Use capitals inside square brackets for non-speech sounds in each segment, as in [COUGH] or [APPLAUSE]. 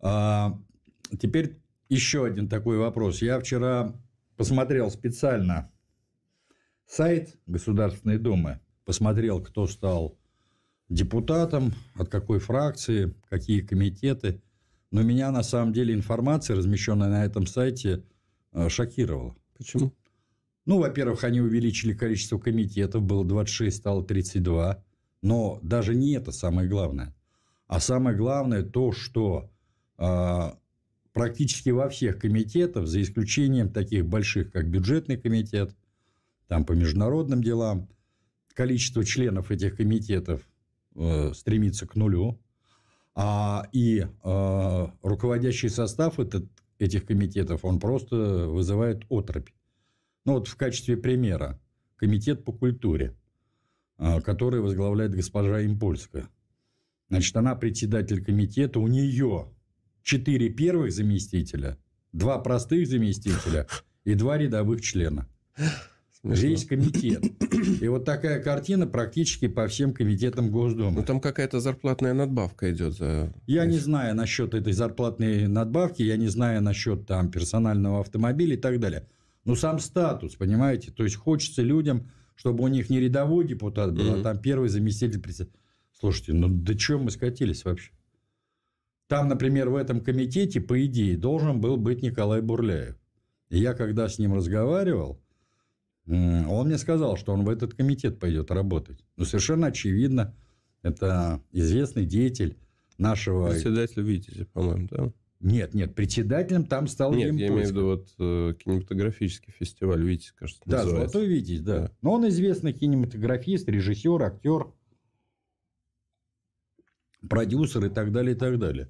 А, теперь еще один такой вопрос. Я вчера посмотрел специально сайт Государственной Думы, посмотрел, кто стал депутатом, от какой фракции, какие комитеты. Но меня на самом деле информация, размещенная на этом сайте, э, шокировала. Почему? Ну, во-первых, они увеличили количество комитетов, было 26, стало 32. Но даже не это самое главное. А самое главное то, что а, практически во всех комитетах, за исключением таких больших, как бюджетный комитет, там по международным делам, количество членов этих комитетов э, стремится к нулю, а и э, руководящий состав этот, этих комитетов, он просто вызывает отропь. Ну, вот в качестве примера, комитет по культуре, э, который возглавляет госпожа Импольская. Значит, она председатель комитета, у нее четыре первых заместителя, два простых заместителя и два рядовых члена. Смешно. Весь комитет. И вот такая картина практически по всем комитетам Госдумы. Ну, там какая-то зарплатная надбавка идет за... Я не знаю насчет этой зарплатной надбавки, я не знаю насчет там персонального автомобиля и так далее. Но сам статус, понимаете? То есть, хочется людям, чтобы у них не рядовой депутат был, а там первый заместитель председателя. Слушайте, ну до чего мы скатились вообще? Там, например, в этом комитете, по идее, должен был быть Николай Бурляев. И я, когда с ним разговаривал, он мне сказал, что он в этот комитет пойдет работать. Ну, совершенно очевидно, это известный деятель нашего... Председатель Витязя, по-моему, да? Нет, нет, председателем там стал Нет, Емпольский. я имею в виду вот э, кинематографический фестиваль, видите, кажется, Да, называется. «Золотой Витязь», да. да. Но он известный кинематографист, режиссер, актер, продюсер и так далее, и так далее.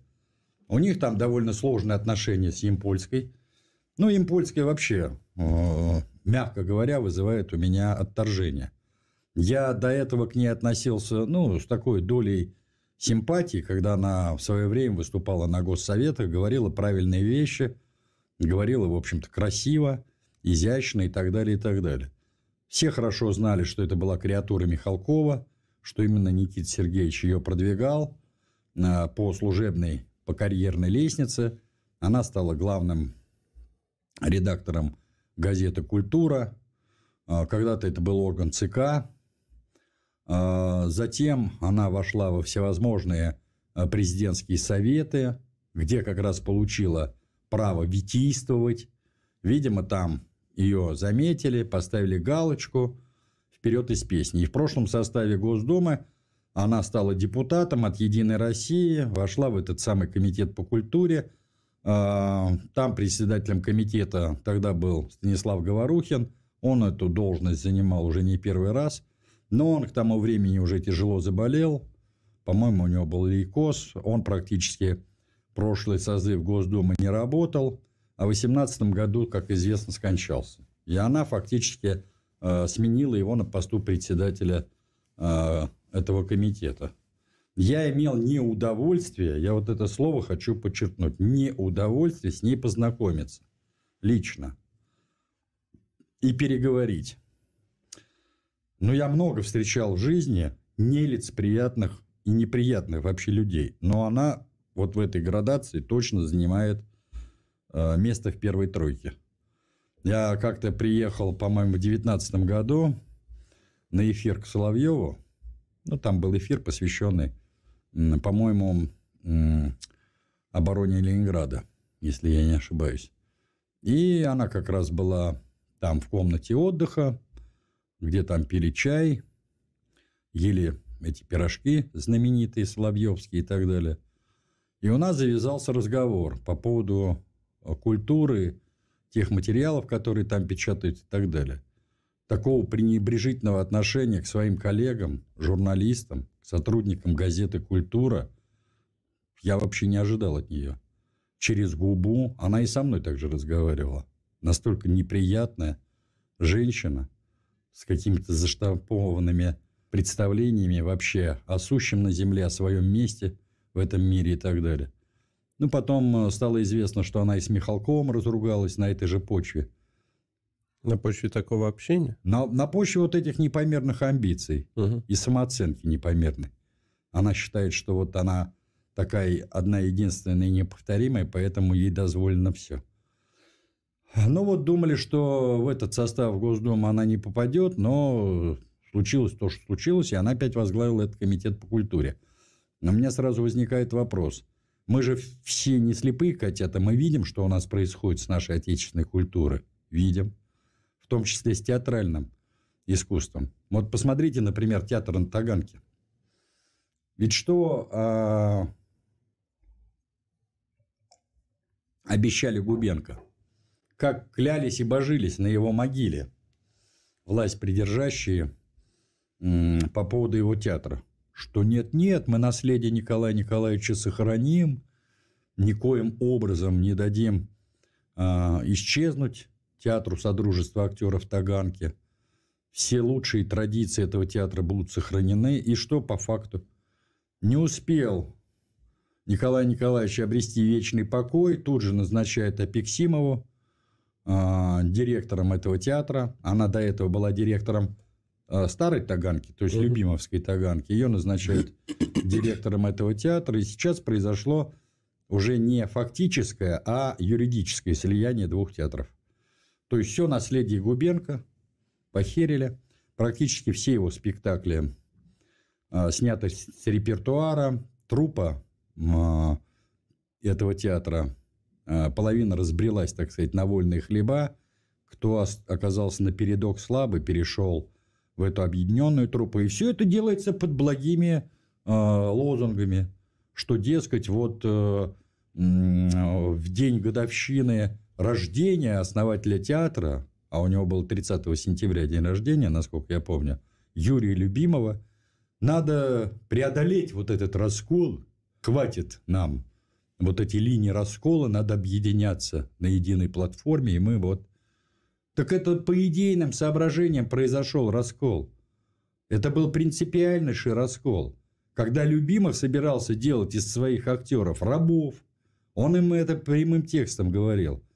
У них там довольно сложные отношения с Ямпольской. Ну, Ямпольская вообще, э, мягко говоря, вызывает у меня отторжение. Я до этого к ней относился, ну, с такой долей симпатии, когда она в свое время выступала на госсоветах, говорила правильные вещи, говорила, в общем-то, красиво, изящно и так далее, и так далее. Все хорошо знали, что это была креатура Михалкова, что именно Никита Сергеевич ее продвигал э, по служебной по карьерной лестнице. Она стала главным редактором газеты «Культура». А, когда-то это был орган ЦК. А, затем она вошла во всевозможные а, президентские советы, где как раз получила право витийствовать. Видимо, там ее заметили, поставили галочку – вперед из песни. И в прошлом составе Госдумы она стала депутатом от «Единой России», вошла в этот самый комитет по культуре. А, там председателем комитета тогда был Станислав Говорухин. Он эту должность занимал уже не первый раз. Но он к тому времени уже тяжело заболел. По-моему, у него был лейкоз. Он практически прошлый созыв Госдумы не работал. А в 2018 году, как известно, скончался. И она фактически э, сменила его на посту председателя э, этого комитета. Я имел неудовольствие, я вот это слово хочу подчеркнуть, неудовольствие с ней познакомиться лично и переговорить. Но ну, я много встречал в жизни нелицеприятных и неприятных вообще людей. Но она вот в этой градации точно занимает э, место в первой тройке. Я как-то приехал, по-моему, в 2019 году на эфир к Соловьеву. Ну, там был эфир, посвященный, по-моему, обороне Ленинграда, если я не ошибаюсь. И она как раз была там в комнате отдыха, где там пили чай, ели эти пирожки знаменитые, Соловьевские и так далее. И у нас завязался разговор по поводу э, культуры, тех материалов, которые там печатают и так далее такого пренебрежительного отношения к своим коллегам, журналистам, сотрудникам газеты «Культура» я вообще не ожидал от нее. Через губу она и со мной также разговаривала. Настолько неприятная женщина с какими-то заштампованными представлениями вообще о сущем на земле, о своем месте в этом мире и так далее. Ну, потом э, стало известно, что она и с Михалковым разругалась на этой же почве – на почве такого общения? На, на почве вот этих непомерных амбиций угу. и самооценки непомерной. Она считает, что вот она такая одна единственная и неповторимая, поэтому ей дозволено все. Ну вот думали, что в этот состав Госдумы она не попадет, но случилось то, что случилось, и она опять возглавила этот комитет по культуре. Но у меня сразу возникает вопрос. Мы же все не слепые котята, мы видим, что у нас происходит с нашей отечественной культурой. Видим том числе с театральным искусством. Вот посмотрите, например, театр на Таганке. Ведь что а, обещали Губенко? Как клялись и божились на его могиле власть придержащие по поводу его театра. Что нет-нет, мы наследие Николая Николаевича сохраним, никоим образом не дадим а, исчезнуть театру Содружества актеров Таганки. Все лучшие традиции этого театра будут сохранены. И что по факту? Не успел Николай Николаевич обрести вечный покой, тут же назначает Апексимову э, директором этого театра. Она до этого была директором э, старой Таганки, то есть угу. Любимовской Таганки. Ее назначают директором этого театра. И сейчас произошло уже не фактическое, а юридическое слияние двух театров. То есть все наследие Губенко похерили. Практически все его спектакли э, сняты с репертуара. Трупа э, этого театра э, половина разбрелась, так сказать, на вольные хлеба. Кто оказался на передок слабый, перешел в эту объединенную трупу. И все это делается под благими э, лозунгами, что, дескать, вот э, в день годовщины рождение основателя театра, а у него был 30 сентября день рождения, насколько я помню, Юрия Любимого, надо преодолеть вот этот раскол, хватит нам вот эти линии раскола, надо объединяться на единой платформе, и мы вот... Так это по идейным соображениям произошел раскол. Это был принципиальнейший раскол. Когда Любимов собирался делать из своих актеров рабов, он им это прямым текстом говорил –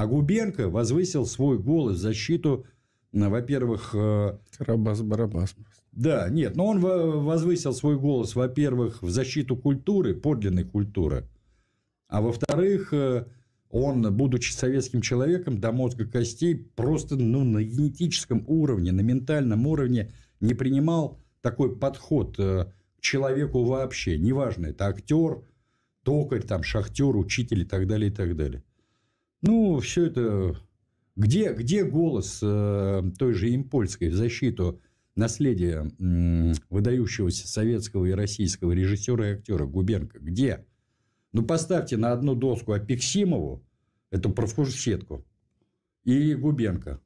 а Губенко возвысил свой голос в защиту, во-первых... Э, Карабас-барабас. Да, нет, но он возвысил свой голос, во-первых, в защиту культуры, подлинной культуры. А во-вторых, э, он, будучи советским человеком до мозга костей, просто ну, на генетическом уровне, на ментальном уровне не принимал такой подход э, к человеку вообще. Неважно, это актер, токарь, там, шахтер, учитель и так далее, и так далее. Ну, все это... Где, где голос э, той же Импольской в защиту наследия э, выдающегося советского и российского режиссера и актера Губенко? Где? Ну, поставьте на одну доску Апексимову, эту профурсетку, и Губенко.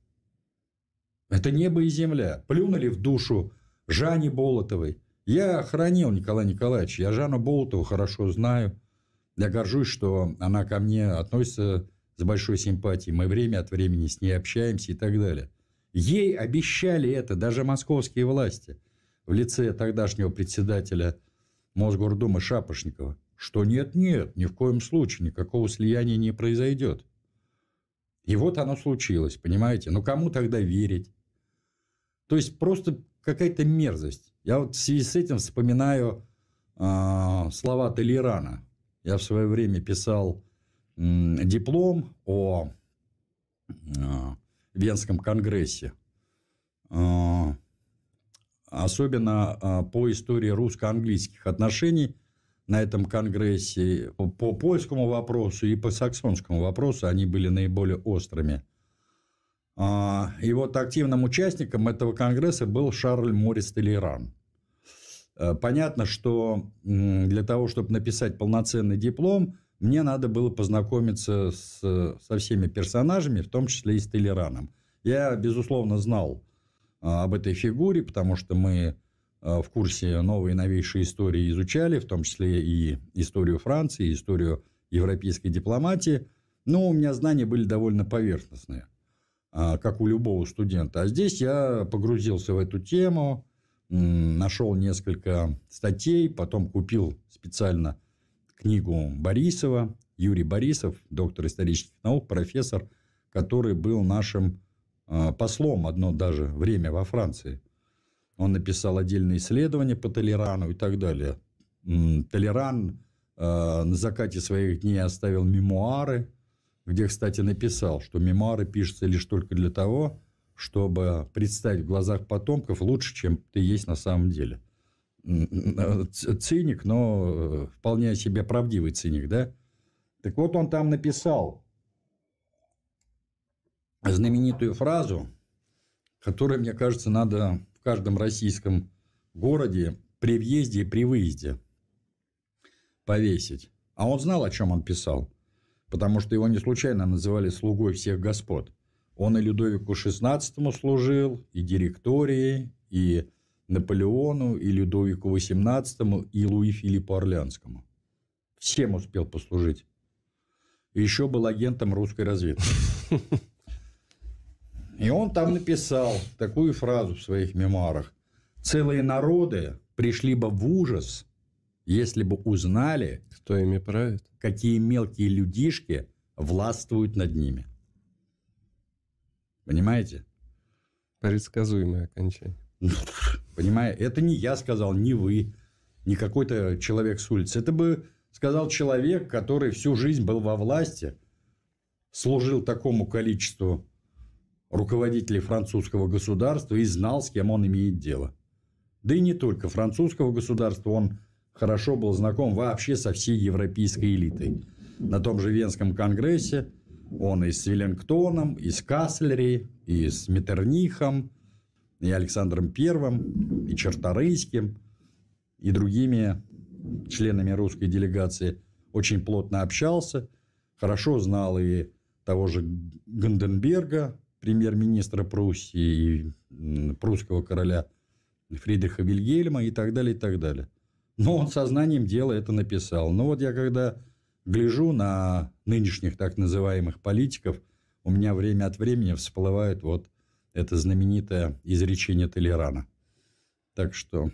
Это небо и земля. Плюнули в душу Жане Болотовой. Я хранил Николая Николаевича. Я Жанну Болотову хорошо знаю. Я горжусь, что она ко мне относится с большой симпатией, мы время от времени с ней общаемся и так далее. Ей обещали это даже московские власти в лице тогдашнего председателя Мосгордумы Шапошникова, что нет-нет, ни в коем случае никакого слияния не произойдет. И вот оно случилось, понимаете? Ну, кому тогда верить? То есть, просто какая-то мерзость. Я вот в связи с этим вспоминаю э, слова Толерана. Я в свое время писал диплом о а, Венском конгрессе, а, особенно а, по истории русско-английских отношений на этом конгрессе, по польскому вопросу и по саксонскому вопросу они были наиболее острыми. И вот активным участником этого конгресса был Шарль Морис Толеран. Э, понятно, что для того, чтобы написать полноценный диплом – мне надо было познакомиться с, со всеми персонажами, в том числе и с Телераном. Я, безусловно, знал а, об этой фигуре, потому что мы а, в курсе новой и новейшей истории изучали, в том числе и историю Франции, и историю европейской дипломатии. Но у меня знания были довольно поверхностные, а, как у любого студента. А здесь я погрузился в эту тему, нашел несколько статей, потом купил специально книгу Борисова. Юрий Борисов, доктор исторических наук, профессор, который был нашим а, послом одно даже время во Франции. Он написал отдельные исследования по Толерану и так далее. Толеран а, на закате своих дней оставил мемуары, где, кстати, написал, что мемуары пишутся лишь только для того, чтобы представить в глазах потомков лучше, чем ты есть на самом деле – Э, циник, но э, вполне себе правдивый циник, да? Так вот, он там написал знаменитую фразу, которую, мне кажется, надо в каждом российском городе при въезде и при выезде повесить. А он знал, о чем он писал, потому что его не случайно называли «слугой всех господ». Он и Людовику XVI служил, и директории, и Наполеону и Людовику XVIII и Луи Филиппу Орлянскому. Всем успел послужить. еще был агентом русской разведки. И он там написал такую фразу в своих мемуарах. «Целые народы пришли бы в ужас, если бы узнали, кто ими правит, какие мелкие людишки властвуют над ними». Понимаете? Предсказуемое окончание. [LAUGHS] Понимаю, Это не я сказал, не вы, не какой-то человек с улицы. Это бы сказал человек, который всю жизнь был во власти, служил такому количеству руководителей французского государства и знал, с кем он имеет дело. Да и не только французского государства, он хорошо был знаком вообще со всей европейской элитой. На том же Венском конгрессе он и с Веллингтоном, и с Каслери, и с Метернихом – и Александром Первым, и Черторыйским, и другими членами русской делегации очень плотно общался, хорошо знал и того же Ганденберга, премьер-министра Пруссии, и прусского короля Фридриха Вильгельма и так далее, и так далее. Но он сознанием дела это написал. Но вот я когда гляжу на нынешних так называемых политиков, у меня время от времени всплывают вот это знаменитое изречение Толерана. Так что